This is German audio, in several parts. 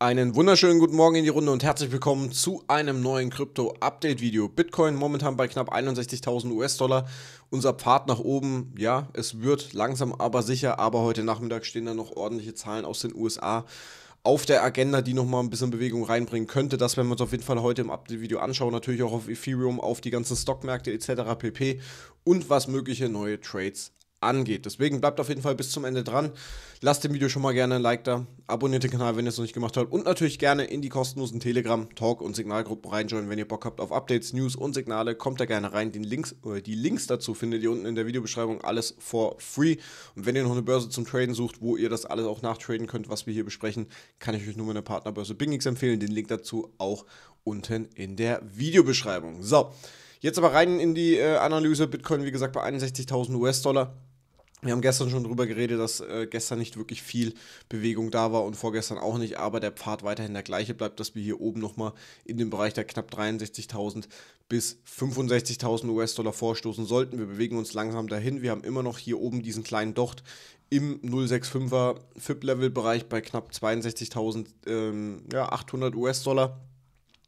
Einen wunderschönen guten Morgen in die Runde und herzlich willkommen zu einem neuen Krypto-Update-Video. Bitcoin momentan bei knapp 61.000 US-Dollar. Unser Pfad nach oben, ja, es wird langsam aber sicher, aber heute Nachmittag stehen da noch ordentliche Zahlen aus den USA auf der Agenda, die nochmal ein bisschen Bewegung reinbringen könnte. Das werden wir uns auf jeden Fall heute im Update-Video anschauen. Natürlich auch auf Ethereum, auf die ganzen Stockmärkte etc. pp. Und was mögliche neue Trades angeht. Deswegen bleibt auf jeden Fall bis zum Ende dran. Lasst dem Video schon mal gerne ein Like da, abonniert den Kanal, wenn ihr es noch nicht gemacht habt und natürlich gerne in die kostenlosen Telegram, Talk und Signalgruppen reinjoinen, wenn ihr Bock habt auf Updates, News und Signale. Kommt da gerne rein. Den Links, äh, die Links dazu findet ihr unten in der Videobeschreibung. Alles for free. Und wenn ihr noch eine Börse zum Traden sucht, wo ihr das alles auch nachtraden könnt, was wir hier besprechen, kann ich euch nur meine Partnerbörse BingX empfehlen. Den Link dazu auch unten in der Videobeschreibung. So. Jetzt aber rein in die äh, Analyse. Bitcoin, wie gesagt, bei 61.000 US-Dollar. Wir haben gestern schon darüber geredet, dass äh, gestern nicht wirklich viel Bewegung da war und vorgestern auch nicht, aber der Pfad weiterhin der gleiche bleibt, dass wir hier oben nochmal in dem Bereich der knapp 63.000 bis 65.000 US-Dollar vorstoßen sollten. Wir bewegen uns langsam dahin. Wir haben immer noch hier oben diesen kleinen Docht im 065er FIP-Level-Bereich bei knapp 62.800 ähm, ja, US-Dollar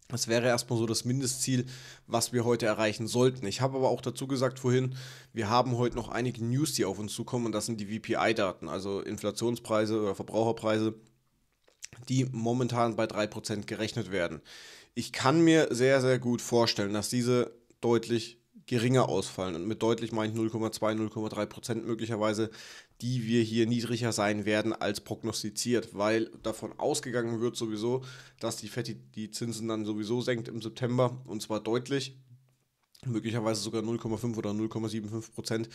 das wäre erstmal so das Mindestziel, was wir heute erreichen sollten. Ich habe aber auch dazu gesagt vorhin, wir haben heute noch einige News, die auf uns zukommen und das sind die VPI-Daten, also Inflationspreise oder Verbraucherpreise, die momentan bei 3% gerechnet werden. Ich kann mir sehr, sehr gut vorstellen, dass diese deutlich geringer ausfallen. Und mit deutlich meine ich 0,2, 0,3 Prozent möglicherweise, die wir hier niedriger sein werden als prognostiziert, weil davon ausgegangen wird sowieso, dass die FED die Zinsen dann sowieso senkt im September und zwar deutlich möglicherweise sogar 0,5 oder 0,75 Prozent.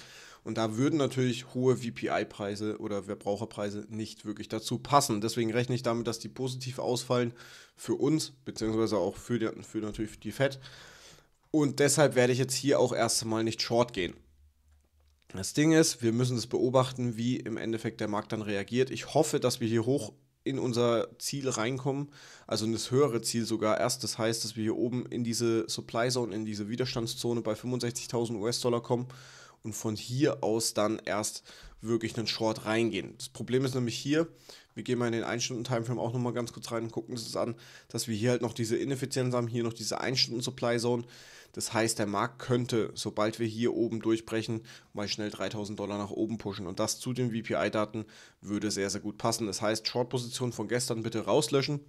Und da würden natürlich hohe VPI-Preise oder Verbraucherpreise nicht wirklich dazu passen. Deswegen rechne ich damit, dass die positiv ausfallen für uns, beziehungsweise auch für, die, für natürlich die FED. Und deshalb werde ich jetzt hier auch erst einmal nicht short gehen. Das Ding ist, wir müssen es beobachten, wie im Endeffekt der Markt dann reagiert. Ich hoffe, dass wir hier hoch in unser Ziel reinkommen, also in das höhere Ziel sogar erst. Das heißt, dass wir hier oben in diese Supply Zone, in diese Widerstandszone bei 65.000 US-Dollar kommen und von hier aus dann erst wirklich einen Short reingehen. Das Problem ist nämlich hier, wir gehen mal in den 1-Stunden-Timeframe auch nochmal ganz kurz rein und gucken uns das an, dass wir hier halt noch diese Ineffizienz haben, hier noch diese 1-Stunden-Supply-Zone. Das heißt, der Markt könnte, sobald wir hier oben durchbrechen, mal schnell 3000 Dollar nach oben pushen. Und das zu den VPI-Daten würde sehr, sehr gut passen. Das heißt, Short-Position von gestern bitte rauslöschen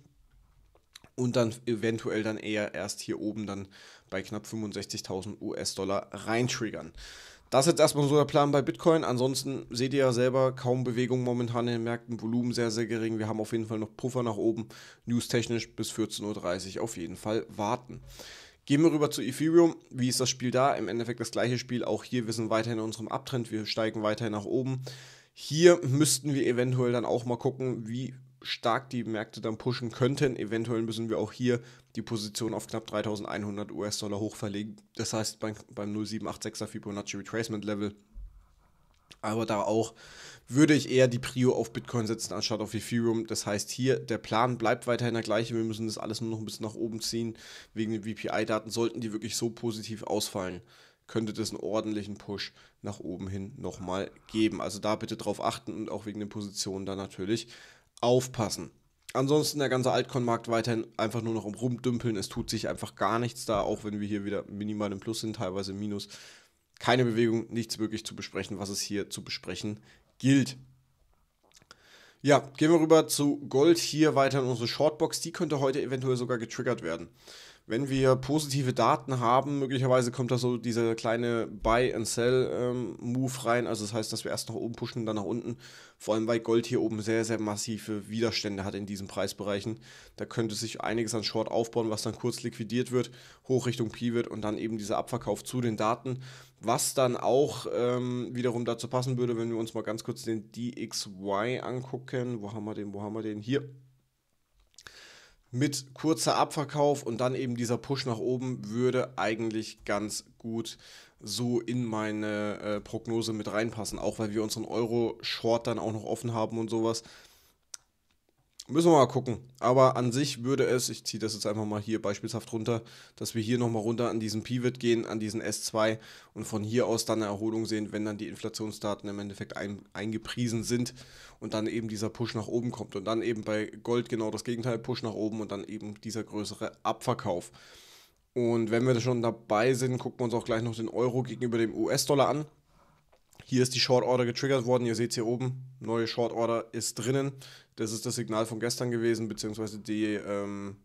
und dann eventuell dann eher erst hier oben dann bei knapp 65.000 US-Dollar reintriggern. Das ist jetzt erstmal so der Plan bei Bitcoin. Ansonsten seht ihr ja selber kaum Bewegung momentan in den Märkten, Volumen sehr, sehr gering. Wir haben auf jeden Fall noch Puffer nach oben. News-technisch bis 14.30 Uhr auf jeden Fall warten. Gehen wir rüber zu Ethereum. Wie ist das Spiel da? Im Endeffekt das gleiche Spiel. Auch hier, wir sind weiterhin in unserem Abtrend. Wir steigen weiterhin nach oben. Hier müssten wir eventuell dann auch mal gucken, wie stark die Märkte dann pushen könnten. Eventuell müssen wir auch hier die Position auf knapp 3100 US-Dollar hoch verlegen. Das heißt beim, beim 0786er Fibonacci Retracement Level. Aber da auch würde ich eher die Prio auf Bitcoin setzen anstatt auf Ethereum. Das heißt hier, der Plan bleibt weiterhin der gleiche. Wir müssen das alles nur noch ein bisschen nach oben ziehen. Wegen den VPI-Daten sollten die wirklich so positiv ausfallen könnte das einen ordentlichen Push nach oben hin nochmal geben. Also da bitte drauf achten und auch wegen den Positionen da natürlich aufpassen. Ansonsten der ganze Altcoin-Markt weiterhin einfach nur noch rumdümpeln. Es tut sich einfach gar nichts da, auch wenn wir hier wieder minimal im Plus sind, teilweise im Minus. Keine Bewegung, nichts wirklich zu besprechen, was es hier zu besprechen gilt. Ja, gehen wir rüber zu Gold. Hier weiter in unsere Shortbox. Die könnte heute eventuell sogar getriggert werden wenn wir positive Daten haben, möglicherweise kommt da so dieser kleine Buy and Sell ähm, Move rein. Also das heißt, dass wir erst nach oben pushen, dann nach unten. Vor allem, weil Gold hier oben sehr, sehr massive Widerstände hat in diesen Preisbereichen. Da könnte sich einiges an Short aufbauen, was dann kurz liquidiert wird, hoch Richtung Pi wird und dann eben dieser Abverkauf zu den Daten. Was dann auch ähm, wiederum dazu passen würde, wenn wir uns mal ganz kurz den DXY angucken. Wo haben wir den? Wo haben wir den? Hier mit kurzer Abverkauf und dann eben dieser Push nach oben würde eigentlich ganz gut so in meine äh, Prognose mit reinpassen, auch weil wir unseren Euro-Short dann auch noch offen haben und sowas. Müssen wir mal gucken. Aber an sich würde es, ich ziehe das jetzt einfach mal hier beispielhaft runter, dass wir hier nochmal runter an diesen Pivot gehen, an diesen S2 und von hier aus dann eine Erholung sehen, wenn dann die Inflationsdaten im Endeffekt ein, eingepriesen sind und dann eben dieser Push nach oben kommt. Und dann eben bei Gold genau das Gegenteil, Push nach oben und dann eben dieser größere Abverkauf. Und wenn wir schon dabei sind, gucken wir uns auch gleich noch den Euro gegenüber dem US-Dollar an. Hier ist die Short Order getriggert worden. Ihr seht hier oben, neue Short Order ist drinnen. Das ist das Signal von gestern gewesen, beziehungsweise die, ähm,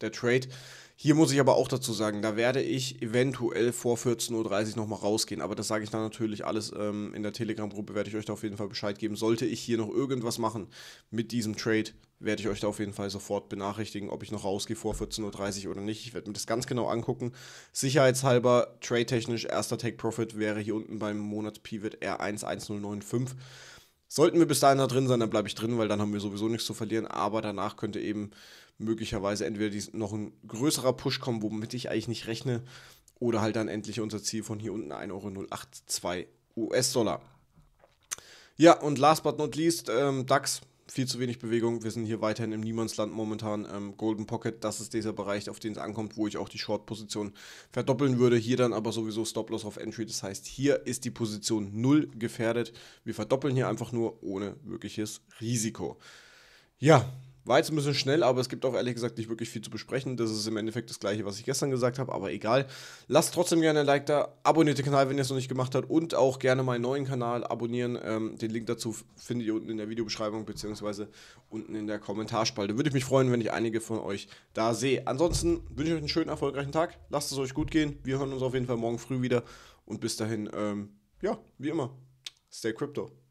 der Trade. Hier muss ich aber auch dazu sagen, da werde ich eventuell vor 14.30 Uhr nochmal rausgehen. Aber das sage ich dann natürlich alles ähm, in der Telegram-Gruppe, werde ich euch da auf jeden Fall Bescheid geben. Sollte ich hier noch irgendwas machen mit diesem Trade, werde ich euch da auf jeden Fall sofort benachrichtigen, ob ich noch rausgehe vor 14.30 Uhr oder nicht. Ich werde mir das ganz genau angucken. Sicherheitshalber, trade-technisch, erster Take-Profit wäre hier unten beim Monats-Pivot R11095. Sollten wir bis dahin da drin sein, dann bleibe ich drin, weil dann haben wir sowieso nichts zu verlieren. Aber danach könnte eben möglicherweise entweder noch ein größerer Push kommen, womit ich eigentlich nicht rechne, oder halt dann endlich unser Ziel von hier unten 1,082 US-Dollar. Ja, und last but not least, ähm, DAX, viel zu wenig Bewegung. Wir sind hier weiterhin im Niemandsland momentan. Ähm, Golden Pocket, das ist dieser Bereich, auf den es ankommt, wo ich auch die Short-Position verdoppeln würde. Hier dann aber sowieso Stop-Loss auf Entry. Das heißt, hier ist die Position null gefährdet. Wir verdoppeln hier einfach nur ohne wirkliches Risiko. Ja, war jetzt ein bisschen schnell, aber es gibt auch ehrlich gesagt nicht wirklich viel zu besprechen. Das ist im Endeffekt das gleiche, was ich gestern gesagt habe, aber egal. Lasst trotzdem gerne ein Like da, abonniert den Kanal, wenn ihr es noch nicht gemacht habt und auch gerne meinen neuen Kanal abonnieren. Ähm, den Link dazu findet ihr unten in der Videobeschreibung bzw. unten in der Kommentarspalte. Würde ich mich freuen, wenn ich einige von euch da sehe. Ansonsten wünsche ich euch einen schönen, erfolgreichen Tag. Lasst es euch gut gehen. Wir hören uns auf jeden Fall morgen früh wieder und bis dahin, ähm, ja, wie immer, stay crypto.